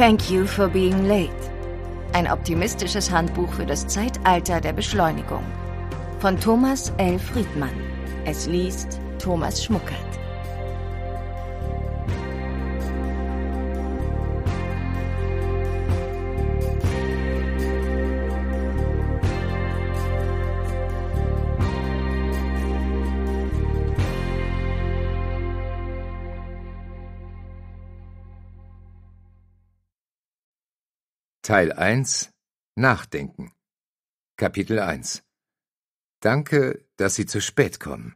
Thank you for being late. Ein optimistisches Handbuch für das Zeitalter der Beschleunigung. Von Thomas L. Friedmann. Es liest Thomas Schmuckert. Teil 1 Nachdenken Kapitel 1 Danke, dass Sie zu spät kommen.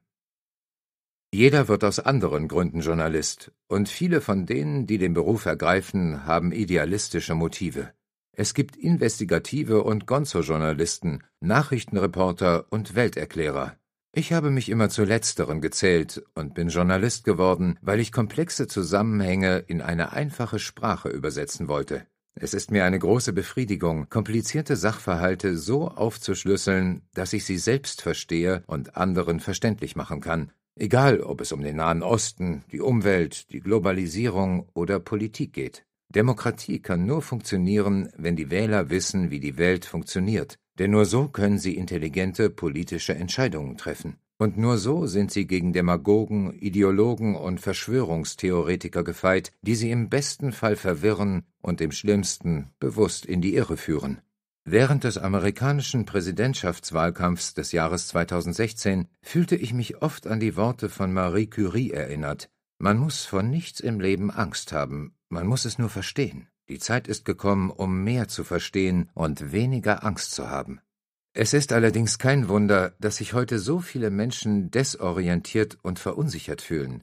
Jeder wird aus anderen Gründen Journalist, und viele von denen, die den Beruf ergreifen, haben idealistische Motive. Es gibt investigative und Gonzo-Journalisten, Nachrichtenreporter und Welterklärer. Ich habe mich immer zu letzteren gezählt und bin Journalist geworden, weil ich komplexe Zusammenhänge in eine einfache Sprache übersetzen wollte. Es ist mir eine große Befriedigung, komplizierte Sachverhalte so aufzuschlüsseln, dass ich sie selbst verstehe und anderen verständlich machen kann, egal ob es um den Nahen Osten, die Umwelt, die Globalisierung oder Politik geht. Demokratie kann nur funktionieren, wenn die Wähler wissen, wie die Welt funktioniert, denn nur so können sie intelligente politische Entscheidungen treffen. Und nur so sind sie gegen Demagogen, Ideologen und Verschwörungstheoretiker gefeit, die sie im besten Fall verwirren und im schlimmsten bewusst in die Irre führen. Während des amerikanischen Präsidentschaftswahlkampfs des Jahres 2016 fühlte ich mich oft an die Worte von Marie Curie erinnert. Man muss vor nichts im Leben Angst haben, man muss es nur verstehen. Die Zeit ist gekommen, um mehr zu verstehen und weniger Angst zu haben. Es ist allerdings kein Wunder, dass sich heute so viele Menschen desorientiert und verunsichert fühlen.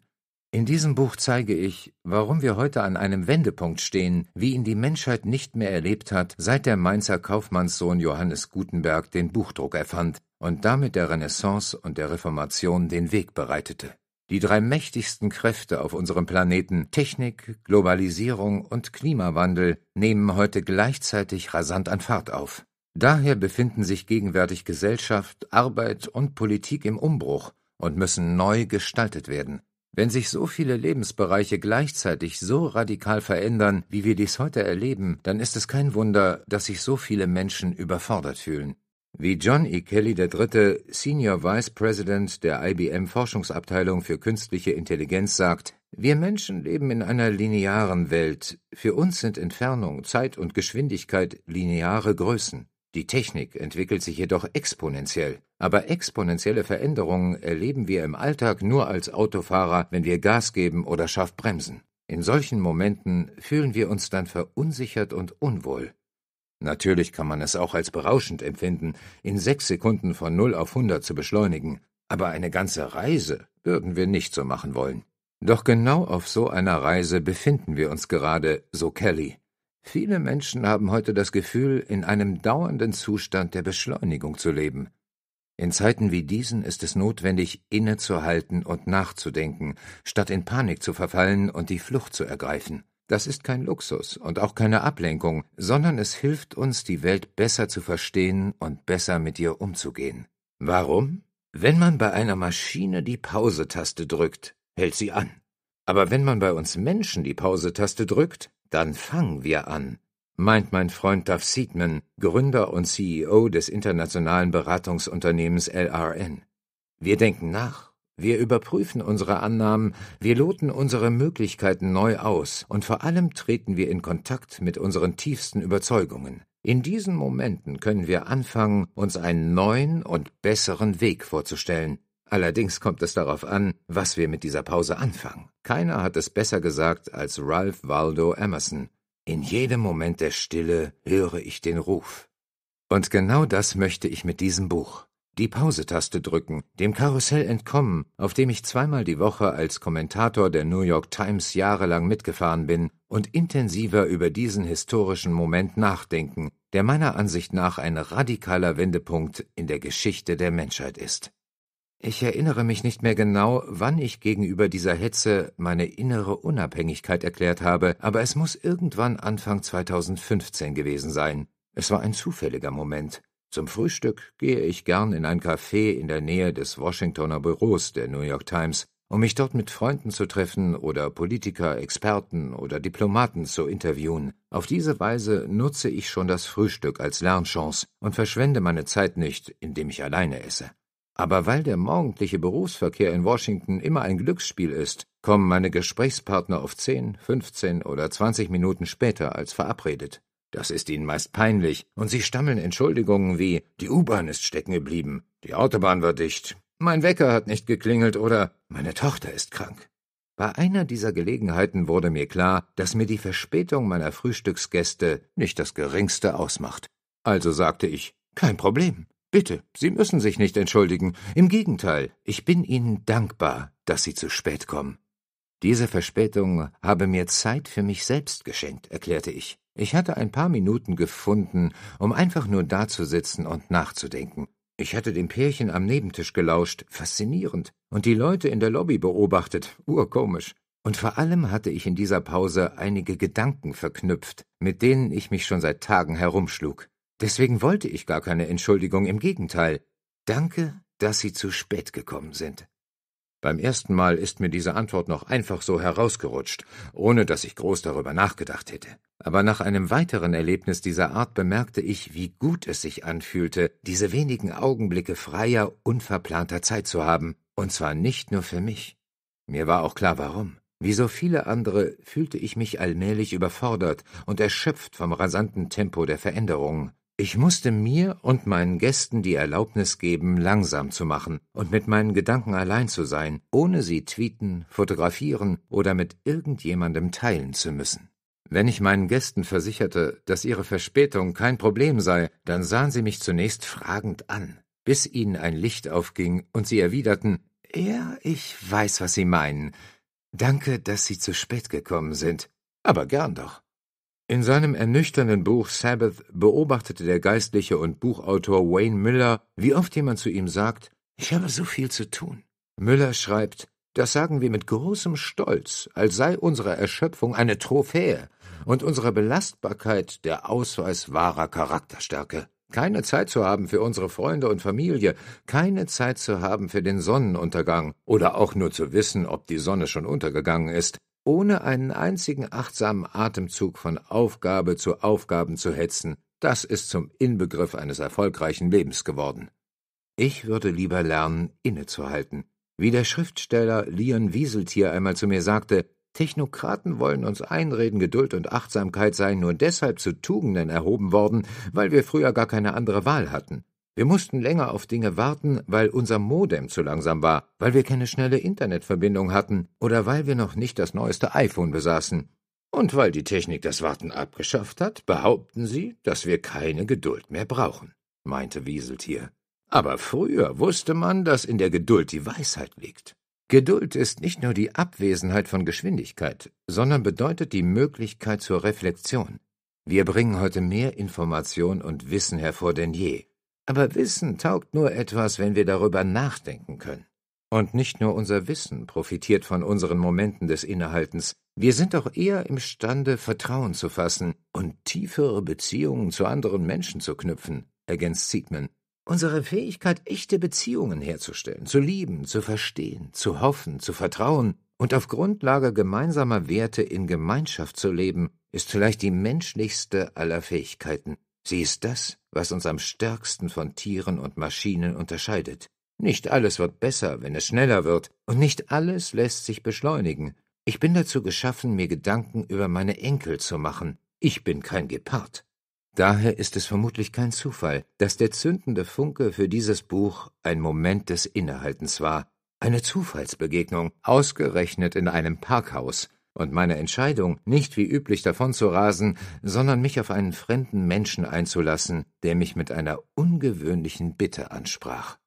In diesem Buch zeige ich, warum wir heute an einem Wendepunkt stehen, wie ihn die Menschheit nicht mehr erlebt hat, seit der Mainzer Kaufmannssohn Johannes Gutenberg den Buchdruck erfand und damit der Renaissance und der Reformation den Weg bereitete. Die drei mächtigsten Kräfte auf unserem Planeten Technik, Globalisierung und Klimawandel nehmen heute gleichzeitig rasant an Fahrt auf. Daher befinden sich gegenwärtig Gesellschaft, Arbeit und Politik im Umbruch und müssen neu gestaltet werden. Wenn sich so viele Lebensbereiche gleichzeitig so radikal verändern, wie wir dies heute erleben, dann ist es kein Wunder, dass sich so viele Menschen überfordert fühlen. Wie John E. Kelly III., Senior Vice President der IBM Forschungsabteilung für künstliche Intelligenz sagt, wir Menschen leben in einer linearen Welt. Für uns sind Entfernung, Zeit und Geschwindigkeit lineare Größen. Die Technik entwickelt sich jedoch exponentiell, aber exponentielle Veränderungen erleben wir im Alltag nur als Autofahrer, wenn wir Gas geben oder scharf bremsen. In solchen Momenten fühlen wir uns dann verunsichert und unwohl. Natürlich kann man es auch als berauschend empfinden, in sechs Sekunden von 0 auf 100 zu beschleunigen, aber eine ganze Reise würden wir nicht so machen wollen. Doch genau auf so einer Reise befinden wir uns gerade, so Kelly. Viele Menschen haben heute das Gefühl, in einem dauernden Zustand der Beschleunigung zu leben. In Zeiten wie diesen ist es notwendig, innezuhalten und nachzudenken, statt in Panik zu verfallen und die Flucht zu ergreifen. Das ist kein Luxus und auch keine Ablenkung, sondern es hilft uns, die Welt besser zu verstehen und besser mit ihr umzugehen. Warum? Wenn man bei einer Maschine die Pausetaste drückt, hält sie an. Aber wenn man bei uns Menschen die Pause-Taste drückt, dann fangen wir an, meint mein Freund Duff Siegman, Gründer und CEO des internationalen Beratungsunternehmens LRN. Wir denken nach, wir überprüfen unsere Annahmen, wir loten unsere Möglichkeiten neu aus und vor allem treten wir in Kontakt mit unseren tiefsten Überzeugungen. In diesen Momenten können wir anfangen, uns einen neuen und besseren Weg vorzustellen, Allerdings kommt es darauf an, was wir mit dieser Pause anfangen. Keiner hat es besser gesagt als Ralph Waldo Emerson. In jedem Moment der Stille höre ich den Ruf. Und genau das möchte ich mit diesem Buch. Die Pausetaste drücken, dem Karussell entkommen, auf dem ich zweimal die Woche als Kommentator der New York Times jahrelang mitgefahren bin, und intensiver über diesen historischen Moment nachdenken, der meiner Ansicht nach ein radikaler Wendepunkt in der Geschichte der Menschheit ist. Ich erinnere mich nicht mehr genau, wann ich gegenüber dieser Hetze meine innere Unabhängigkeit erklärt habe, aber es muss irgendwann Anfang 2015 gewesen sein. Es war ein zufälliger Moment. Zum Frühstück gehe ich gern in ein Café in der Nähe des Washingtoner Büros der New York Times, um mich dort mit Freunden zu treffen oder Politiker, Experten oder Diplomaten zu interviewen. Auf diese Weise nutze ich schon das Frühstück als Lernchance und verschwende meine Zeit nicht, indem ich alleine esse. Aber weil der morgendliche Berufsverkehr in Washington immer ein Glücksspiel ist, kommen meine Gesprächspartner oft zehn, fünfzehn oder zwanzig Minuten später als verabredet. Das ist ihnen meist peinlich, und sie stammeln Entschuldigungen wie die U-Bahn ist stecken geblieben, die Autobahn war dicht, mein Wecker hat nicht geklingelt oder meine Tochter ist krank. Bei einer dieser Gelegenheiten wurde mir klar, dass mir die Verspätung meiner Frühstücksgäste nicht das geringste ausmacht. Also sagte ich Kein Problem. Bitte, Sie müssen sich nicht entschuldigen. Im Gegenteil, ich bin Ihnen dankbar, dass Sie zu spät kommen. Diese Verspätung habe mir Zeit für mich selbst geschenkt, erklärte ich. Ich hatte ein paar Minuten gefunden, um einfach nur dazusitzen und nachzudenken. Ich hatte dem Pärchen am Nebentisch gelauscht, faszinierend, und die Leute in der Lobby beobachtet, urkomisch. Und vor allem hatte ich in dieser Pause einige Gedanken verknüpft, mit denen ich mich schon seit Tagen herumschlug. Deswegen wollte ich gar keine Entschuldigung, im Gegenteil. Danke, dass Sie zu spät gekommen sind. Beim ersten Mal ist mir diese Antwort noch einfach so herausgerutscht, ohne dass ich groß darüber nachgedacht hätte. Aber nach einem weiteren Erlebnis dieser Art bemerkte ich, wie gut es sich anfühlte, diese wenigen Augenblicke freier, unverplanter Zeit zu haben, und zwar nicht nur für mich. Mir war auch klar warum. Wie so viele andere fühlte ich mich allmählich überfordert und erschöpft vom rasanten Tempo der Veränderungen. Ich musste mir und meinen Gästen die Erlaubnis geben, langsam zu machen und mit meinen Gedanken allein zu sein, ohne sie tweeten, fotografieren oder mit irgendjemandem teilen zu müssen. Wenn ich meinen Gästen versicherte, dass ihre Verspätung kein Problem sei, dann sahen sie mich zunächst fragend an, bis ihnen ein Licht aufging und sie erwiderten, ja, ich weiß, was Sie meinen. Danke, dass Sie zu spät gekommen sind. Aber gern doch. In seinem ernüchternden Buch Sabbath beobachtete der Geistliche und Buchautor Wayne Miller, wie oft jemand zu ihm sagt, ich habe so viel zu tun. Müller schreibt, das sagen wir mit großem Stolz, als sei unsere Erschöpfung eine Trophäe und unsere Belastbarkeit der Ausweis wahrer Charakterstärke. Keine Zeit zu haben für unsere Freunde und Familie, keine Zeit zu haben für den Sonnenuntergang oder auch nur zu wissen, ob die Sonne schon untergegangen ist, ohne einen einzigen achtsamen Atemzug von Aufgabe zu Aufgaben zu hetzen, das ist zum Inbegriff eines erfolgreichen Lebens geworden. Ich würde lieber lernen, innezuhalten. Wie der Schriftsteller Leon Wieseltier einmal zu mir sagte, Technokraten wollen uns einreden, Geduld und Achtsamkeit seien nur deshalb zu Tugenden erhoben worden, weil wir früher gar keine andere Wahl hatten. Wir mussten länger auf Dinge warten, weil unser Modem zu langsam war, weil wir keine schnelle Internetverbindung hatten oder weil wir noch nicht das neueste iPhone besaßen. Und weil die Technik das Warten abgeschafft hat, behaupten sie, dass wir keine Geduld mehr brauchen, meinte Wieseltier. Aber früher wusste man, dass in der Geduld die Weisheit liegt. Geduld ist nicht nur die Abwesenheit von Geschwindigkeit, sondern bedeutet die Möglichkeit zur Reflexion. Wir bringen heute mehr Information und Wissen hervor denn je, aber Wissen taugt nur etwas, wenn wir darüber nachdenken können. Und nicht nur unser Wissen profitiert von unseren Momenten des Innehaltens, wir sind auch eher imstande, Vertrauen zu fassen und tiefere Beziehungen zu anderen Menschen zu knüpfen, ergänzt Siegman. Unsere Fähigkeit, echte Beziehungen herzustellen, zu lieben, zu verstehen, zu hoffen, zu vertrauen und auf Grundlage gemeinsamer Werte in Gemeinschaft zu leben, ist vielleicht die menschlichste aller Fähigkeiten. Sie ist das, was uns am stärksten von Tieren und Maschinen unterscheidet. Nicht alles wird besser, wenn es schneller wird, und nicht alles lässt sich beschleunigen. Ich bin dazu geschaffen, mir Gedanken über meine Enkel zu machen. Ich bin kein Gepard. Daher ist es vermutlich kein Zufall, dass der zündende Funke für dieses Buch ein Moment des Innehaltens war, eine Zufallsbegegnung, ausgerechnet in einem Parkhaus, und meine Entscheidung, nicht wie üblich davonzurasen, sondern mich auf einen fremden Menschen einzulassen, der mich mit einer ungewöhnlichen Bitte ansprach.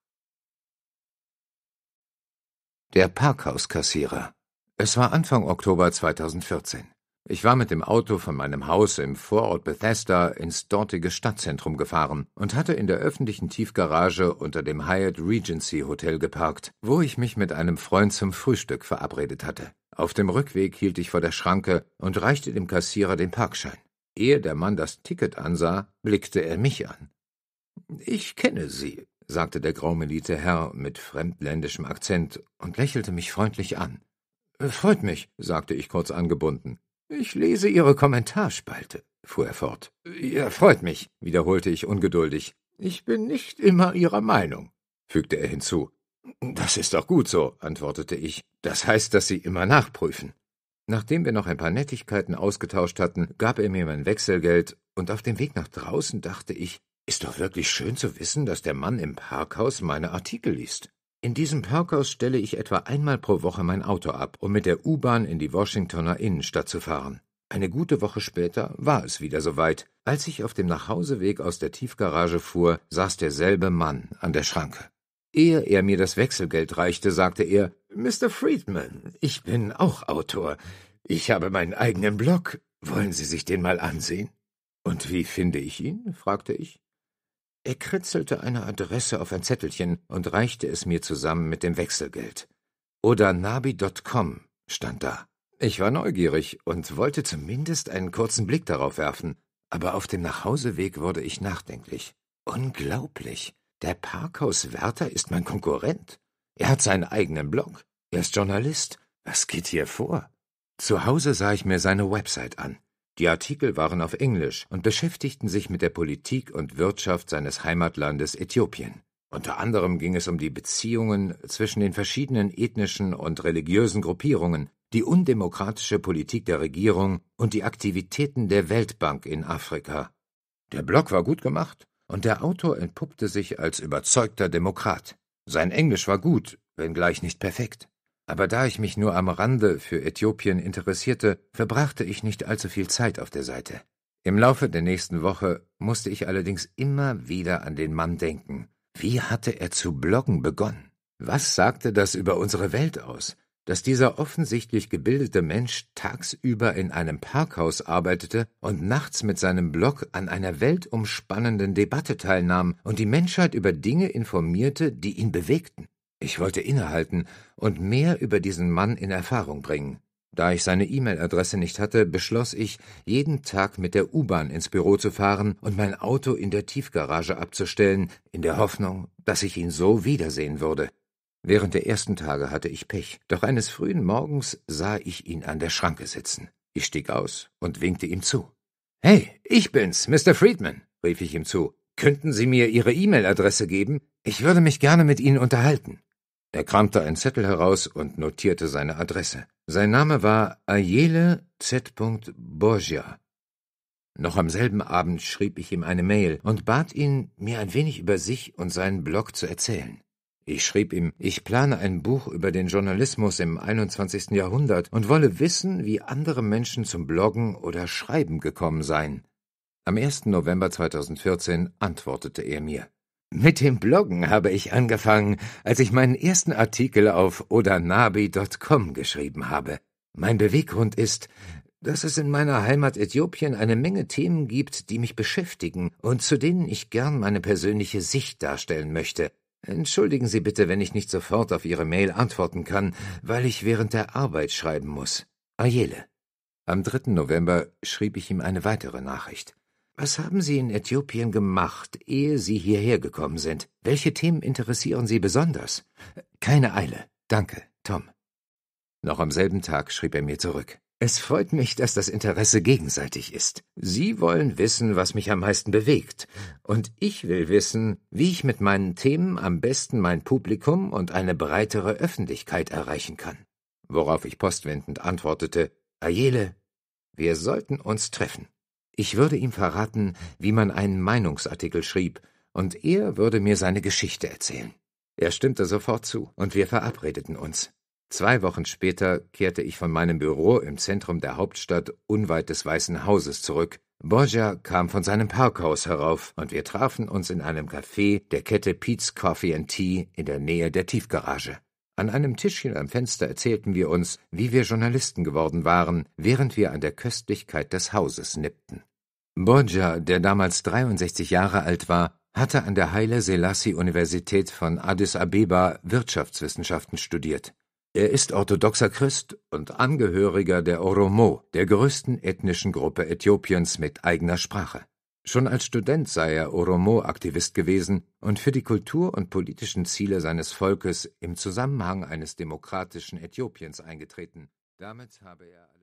Der Parkhauskassierer. Es war Anfang Oktober 2014. Ich war mit dem Auto von meinem Haus im Vorort Bethesda ins dortige Stadtzentrum gefahren und hatte in der öffentlichen Tiefgarage unter dem Hyatt Regency Hotel geparkt, wo ich mich mit einem Freund zum Frühstück verabredet hatte. Auf dem Rückweg hielt ich vor der Schranke und reichte dem Kassierer den Parkschein. Ehe der Mann das Ticket ansah, blickte er mich an. Ich kenne Sie, sagte der graumelite Herr mit fremdländischem Akzent und lächelte mich freundlich an. Freut mich, sagte ich kurz angebunden. Ich lese Ihre Kommentarspalte, fuhr er fort. Ja, freut mich, wiederholte ich ungeduldig. Ich bin nicht immer Ihrer Meinung, fügte er hinzu. Das ist doch gut so, antwortete ich. Das heißt, dass Sie immer nachprüfen. Nachdem wir noch ein paar Nettigkeiten ausgetauscht hatten, gab er mir mein Wechselgeld, und auf dem Weg nach draußen dachte ich, ist doch wirklich schön zu wissen, dass der Mann im Parkhaus meine Artikel liest. In diesem Parkhaus stelle ich etwa einmal pro Woche mein Auto ab, um mit der U-Bahn in die Washingtoner Innenstadt zu fahren. Eine gute Woche später war es wieder soweit. Als ich auf dem Nachhauseweg aus der Tiefgarage fuhr, saß derselbe Mann an der Schranke. Ehe er mir das Wechselgeld reichte, sagte er, Mr. Friedman, ich bin auch Autor. Ich habe meinen eigenen Blog. Wollen Sie sich den mal ansehen? Und wie finde ich ihn? fragte ich. Er kritzelte eine Adresse auf ein Zettelchen und reichte es mir zusammen mit dem Wechselgeld. Oder nabi.com stand da. Ich war neugierig und wollte zumindest einen kurzen Blick darauf werfen, aber auf dem Nachhauseweg wurde ich nachdenklich. Unglaublich. Der Parkhauswärter ist mein Konkurrent. Er hat seinen eigenen Blog. Er ist Journalist. Was geht hier vor? Zu Hause sah ich mir seine Website an. Die Artikel waren auf Englisch und beschäftigten sich mit der Politik und Wirtschaft seines Heimatlandes Äthiopien. Unter anderem ging es um die Beziehungen zwischen den verschiedenen ethnischen und religiösen Gruppierungen, die undemokratische Politik der Regierung und die Aktivitäten der Weltbank in Afrika. Der Blog war gut gemacht, und der Autor entpuppte sich als überzeugter Demokrat. Sein Englisch war gut, wenngleich nicht perfekt. Aber da ich mich nur am Rande für Äthiopien interessierte, verbrachte ich nicht allzu viel Zeit auf der Seite. Im Laufe der nächsten Woche musste ich allerdings immer wieder an den Mann denken. Wie hatte er zu bloggen begonnen? Was sagte das über unsere Welt aus? dass dieser offensichtlich gebildete Mensch tagsüber in einem Parkhaus arbeitete und nachts mit seinem Blog an einer weltumspannenden Debatte teilnahm und die Menschheit über Dinge informierte, die ihn bewegten. Ich wollte innehalten und mehr über diesen Mann in Erfahrung bringen. Da ich seine E-Mail-Adresse nicht hatte, beschloss ich, jeden Tag mit der U-Bahn ins Büro zu fahren und mein Auto in der Tiefgarage abzustellen, in der Hoffnung, dass ich ihn so wiedersehen würde. Während der ersten Tage hatte ich Pech, doch eines frühen Morgens sah ich ihn an der Schranke sitzen. Ich stieg aus und winkte ihm zu. Hey, ich bin's, Mr. Friedman, rief ich ihm zu. Könnten Sie mir Ihre E-Mail-Adresse geben? Ich würde mich gerne mit Ihnen unterhalten. Er kramte einen Zettel heraus und notierte seine Adresse. Sein Name war Ayele Z. Borgia. Noch am selben Abend schrieb ich ihm eine Mail und bat ihn, mir ein wenig über sich und seinen Blog zu erzählen. Ich schrieb ihm, ich plane ein Buch über den Journalismus im 21. Jahrhundert und wolle wissen, wie andere Menschen zum Bloggen oder Schreiben gekommen seien. Am 1. November 2014 antwortete er mir. Mit dem Bloggen habe ich angefangen, als ich meinen ersten Artikel auf odanabi.com geschrieben habe. Mein Beweggrund ist, dass es in meiner Heimat Äthiopien eine Menge Themen gibt, die mich beschäftigen und zu denen ich gern meine persönliche Sicht darstellen möchte. Entschuldigen Sie bitte, wenn ich nicht sofort auf Ihre Mail antworten kann, weil ich während der Arbeit schreiben muss. Ayele. Am 3. November schrieb ich ihm eine weitere Nachricht. Was haben Sie in Äthiopien gemacht, ehe Sie hierher gekommen sind? Welche Themen interessieren Sie besonders? Keine Eile. Danke, Tom. Noch am selben Tag schrieb er mir zurück. Es freut mich, dass das Interesse gegenseitig ist. Sie wollen wissen, was mich am meisten bewegt, und ich will wissen, wie ich mit meinen Themen am besten mein Publikum und eine breitere Öffentlichkeit erreichen kann. Worauf ich postwendend antwortete, Ayele, wir sollten uns treffen. Ich würde ihm verraten, wie man einen Meinungsartikel schrieb, und er würde mir seine Geschichte erzählen. Er stimmte sofort zu, und wir verabredeten uns. Zwei Wochen später kehrte ich von meinem Büro im Zentrum der Hauptstadt unweit des Weißen Hauses zurück. Borgia kam von seinem Parkhaus herauf und wir trafen uns in einem Café der Kette Pete's Coffee and Tea in der Nähe der Tiefgarage. An einem Tischchen am Fenster erzählten wir uns, wie wir Journalisten geworden waren, während wir an der Köstlichkeit des Hauses nippten. Borgia, der damals 63 Jahre alt war, hatte an der Haile Selassie Universität von Addis Abeba Wirtschaftswissenschaften studiert. Er ist orthodoxer Christ und Angehöriger der Oromo, der größten ethnischen Gruppe Äthiopiens mit eigener Sprache. Schon als Student sei er Oromo-Aktivist gewesen und für die Kultur- und politischen Ziele seines Volkes im Zusammenhang eines demokratischen Äthiopiens eingetreten. Damit habe er